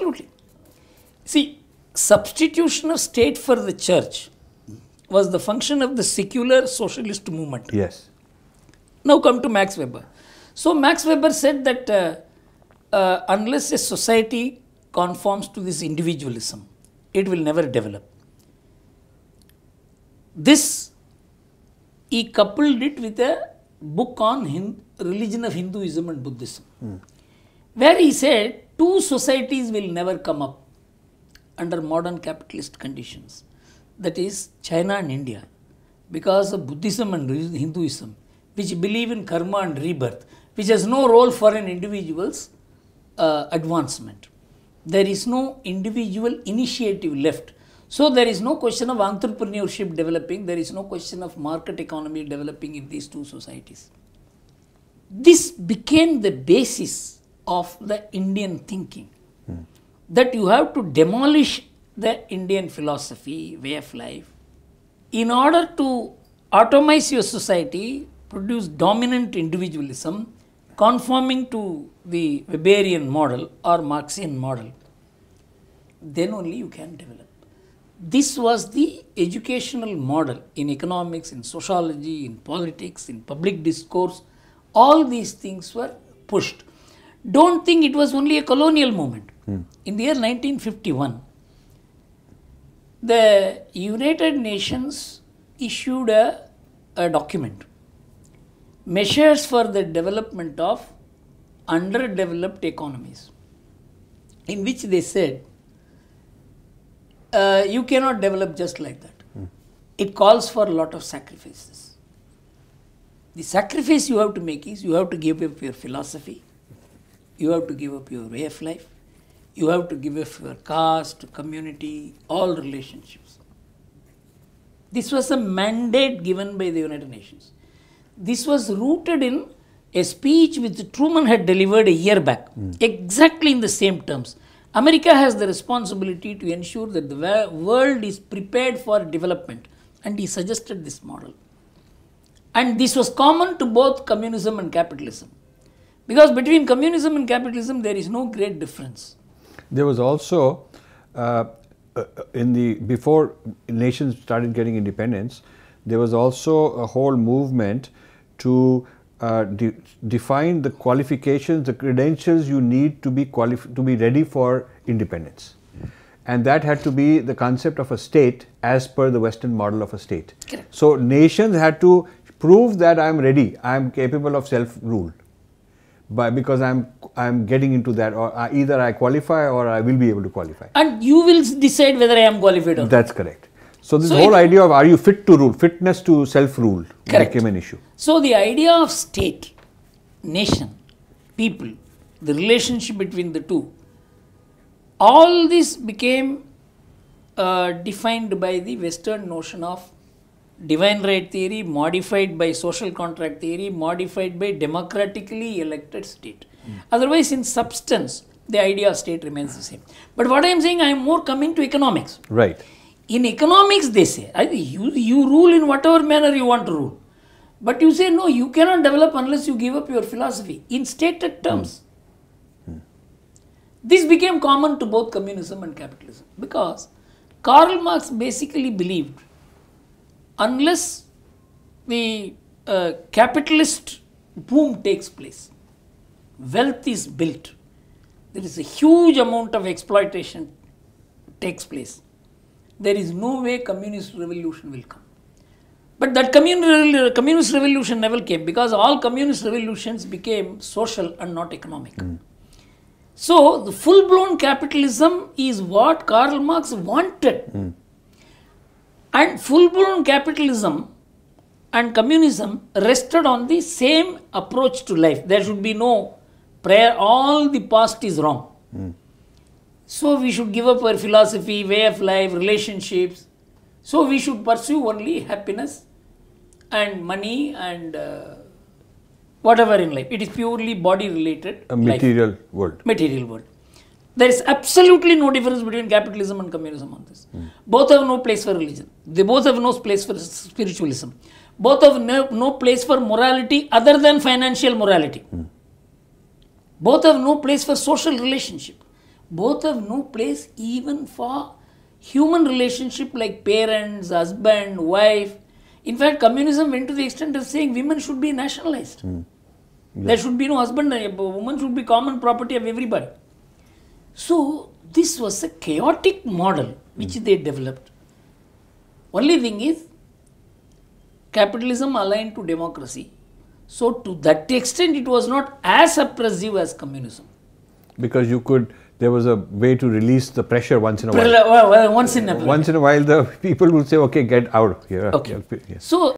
Absolutely. See, substitution of state for the church was the function of the secular socialist movement. Yes. Now come to Max Weber. So Max Weber said that uh, uh, unless a society conforms to this individualism, it will never develop. This he coupled it with a book on religion of Hinduism and Buddhism, mm. where he said two societies will never come up under modern capitalist conditions that is China and India because of Buddhism and Hinduism which believe in karma and rebirth which has no role for an individual's uh, advancement. There is no individual initiative left. So there is no question of entrepreneurship developing, there is no question of market economy developing in these two societies. This became the basis of the Indian thinking. That you have to demolish the Indian philosophy, way of life, in order to atomize your society, produce dominant individualism, conforming to the Weberian model or Marxian model, then only you can develop. This was the educational model in economics, in sociology, in politics, in public discourse. All these things were pushed don't think it was only a colonial movement. Mm. In the year 1951, the United Nations issued a, a document measures for the development of underdeveloped economies, in which they said uh, you cannot develop just like that. Mm. It calls for a lot of sacrifices. The sacrifice you have to make is you have to give up your philosophy, you have to give up your way of life, you have to give up your caste, community, all relationships. This was a mandate given by the United Nations. This was rooted in a speech which Truman had delivered a year back, mm. exactly in the same terms. America has the responsibility to ensure that the world is prepared for development, and he suggested this model. And this was common to both communism and capitalism. Because between communism and capitalism, there is no great difference. There was also, uh, uh, in the before nations started getting independence, there was also a whole movement to uh, de define the qualifications, the credentials you need to be to be ready for independence. And that had to be the concept of a state as per the Western model of a state. So nations had to prove that I am ready, I am capable of self-rule by because I'm I'm getting into that, or I, uh, either I qualify or I will be able to qualify. And you will decide whether I am qualified or not. That's correct. So this so whole idea of are you fit to rule, fitness to self-rule became an issue. So the idea of state, nation, people, the relationship between the two, all this became uh, defined by the Western notion of divine right theory modified by social contract theory modified by democratically elected state. Mm. Otherwise, in substance, the idea of state remains the same. But what I am saying, I am more coming to economics. Right. In economics, they say, you, you rule in whatever manner you want to rule. But you say, no, you cannot develop unless you give up your philosophy in stated terms. Mm. This became common to both communism and capitalism because Karl Marx basically believed unless the uh, capitalist boom takes place, wealth is built. There is a huge amount of exploitation takes place. There is no way communist revolution will come. But that communist revolution never came because all communist revolutions became social and not economic. Mm. So, the full blown capitalism is what Karl Marx wanted. Mm. And full blown capitalism and communism rested on the same approach to life. There should be no prayer, all the past is wrong. Mm. So we should give up our philosophy, way of life, relationships. So we should pursue only happiness and money and uh, whatever in life. It is purely body related. A material life. world. Material world. There is absolutely no difference between capitalism and communism on this. Mm. Both have no place for religion. They both have no place for spiritualism. Both have no, no place for morality other than financial morality. Mm. Both have no place for social relationship. Both have no place even for human relationship like parents, husband, wife. In fact, communism went to the extent of saying women should be nationalized. Mm. Yeah. There should be no husband, woman should be common property of everybody. So, this was a chaotic model which they developed. Only thing is, capitalism aligned to democracy. So, to that extent, it was not as oppressive as communism. Because you could there was a way to release the pressure once in a while. Well, once in a while. Once in a while, the people would say, okay, get out here. Okay. Yeah. So,